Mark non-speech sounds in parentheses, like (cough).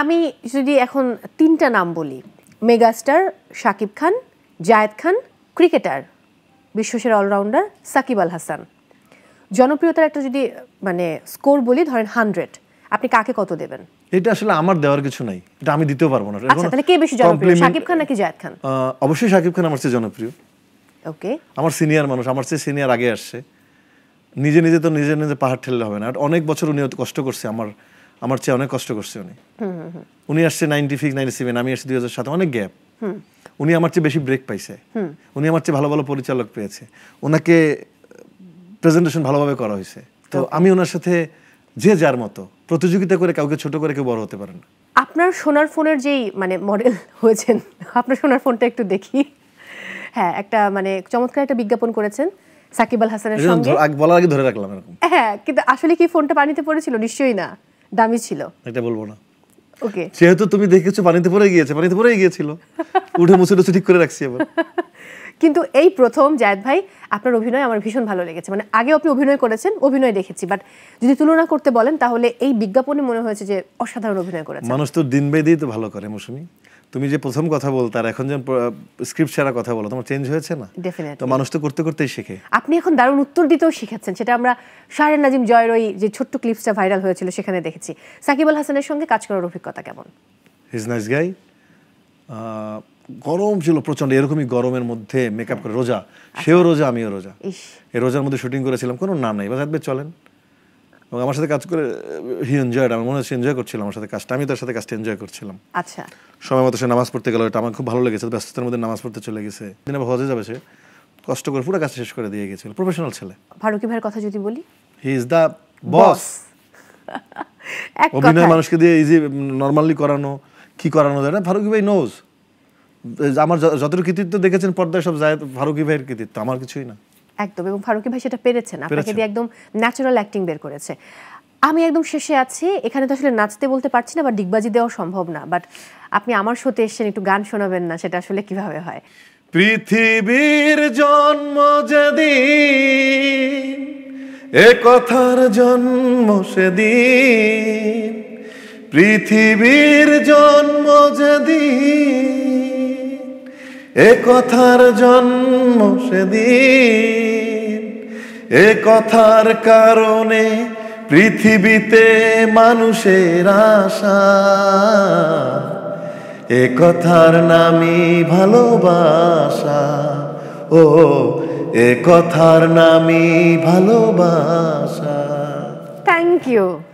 আমি যদি এখন তিনটা নাম বলি মেগাস্টার শাকিব খান জায়েদ খান ক্রিকেটার বিশ্বসের অলরাউন্ডার সাকিব আল হাসান জনপ্রিয়তার একটা যদি মানে স্কোর বলি ধরেন হান্ড্রেড আপনি কাকে কত দেবেন এটা আসলে আমার দেওয়ার কিছু নাই এটা আমি দিতেও পারবো না আচ্ছা তাহলে কে বেশি জনপ্রিয় শাকিব খান নাকি জায়দ খান অবশ্যই শাকিব খান আমার চেয়ে জনপ্রিয় ওকে আমার সিনিয়র মানুষ আমার চেয়ে সিনিয়র আগে আসছে নিজে নিজে তো নিজে নিজে পাহাড় ঠেললে হবে না অনেক বছর উনি কষ্ট করছে আমার আমার চেয়ে অনেক কষ্ট করছে উনি উনি আসছে নাইনটি সিক্স নাইনটি সেভেন আমি আসছি দুই হাজার সাত অনেক গ্যাপ উনি আমার চেয়ে বেশি ব্রেক পাইছে উনি আমার চেয়ে ভালো ভালো পরিচালক পেয়েছে ওনাকে প্রেজেন্টেশন ভালোভাবে করা হয়েছে তো আমি ওনার সাথে যে যার মতো প্রতিযোগিতা করে কাউকে ছোট করে কেউ বড় হতে পারেন আপনার সোনার ফোনের যেই মানে মডেল হয়েছেন আপনার সোনার ফোনটা একটু দেখি হ্যাঁ একটা মানে চমৎকার একটা বিজ্ঞাপন করেছেন সাকিব আল হাসানের সঙ্গে বলার আগে ধরে রাখলাম এরকম হ্যাঁ কিন্তু আসলে কি ফোনটা পানিতে পড়েছিল নিশ্চয়ই না দামি ছিল এটা বলবো না ওকে যেহেতু তুমি দেখেছো পানিতে পড়ে গিয়েছে পানিতে পড়ে গিয়েছিল উঠে মুছে মুছে ঠিক করে রাখছি এবার (laughs) কিন্তু এই প্রথম জায়দ ভাই আপনার অভিনয় আমার ভীষণ ভালো লেগেছে মানে আগে আপনি অভিনয় করেছেন অভিনয় দেখেছি বাট যদি তুলনা করতে বলেন তাহলে এই বিজ্ঞাপনে মনে হয়েছে যে অসাধারণ অভিনয় করেছে মানুষ তো দিন বাই দিন তো ভালো করে মৌসুমী তুমি যে প্রথম কথা বলতে আর এখন যখন স্ক্রিপ্ট ছাড়া কথা বলো তোমার চেঞ্জ হয়েছে না তো মানুষ তো করতে করতেই শেখে আপনি এখন দারুণ উত্তর দিতেও শিখেছেন সেটা আমরা শাহরের নাজিম জয়ের ওই যে ছোট্ট ক্লিপসটা ভাইরাল হয়েছিল সেখানে দেখেছি সাকিব আল হাসানের সঙ্গে কাজ করার অভিজ্ঞতা কেমন হিজ নাইস গাই গরম ছিল প্রচন্ড এরকমই গরমের মধ্যে মেকআপ করে রোজা আচ্ছা। সেও রোজা আমিও রোজা এই রোজার মধ্যে শুটিং করেছিলাম কোনো নাম নাই বা চলেন এবং আমার সাথে কাজ করে হি এনজয়েড আমার মনে হচ্ছে এনজয় করছিলাম আমার সাথে কাজটা আমি তার সাথে কাজটা এনজয় করছিলাম আচ্ছা সময় মতো সে নামাজ পড়তে গেল এটা আমার খুব ভালো লেগেছে ব্যস্ততার মধ্যে নামাজ পড়তে চলে গেছে দিনে হজে যাবে সে কষ্ট করে পুরো কাজ শেষ করে দিয়ে গেছিল প্রফেশনাল ছেলে ফারুকি ভাইয়ের কথা যদি বলি হি ইজ দা বস অভিনয় মানুষকে দিয়ে ইজি নরমালি করানো কি করানো যায় না ফারুকি ভাই নোজ আমার যতটুকু কৃতিত্ব দেখেছেন পর্দায় সব যায় ফারুকি ভাইয়ের কৃতিত্ব আমার কিছুই না একদম এবং ফারুকি ভাই সেটা পেরেছেন আপনাকে দিয়ে একদম ন্যাচারাল অ্যাক্টিং বের করেছে আমি একদম শেষে আছি এখানে তো আসলে নাচতে বলতে পারছি না বা ডিগবাজি দেওয়া সম্ভব না বাট আপনি আমার শোতে এসেছেন একটু গান শোনাবেন না সেটা আসলে কিভাবে হয় পৃথিবীর জন্ম যেদিন এ কথার জন্ম সেদিন পৃথিবীর জন্ম যেদিন এ কথার জন্ম সেদিন এ কথার কারণে পৃথিবীতে মানুষের আশা এ কথার নামই ভালোবাসা ও এ কথার নামই ভালোবাসা থ্যাংক ইউ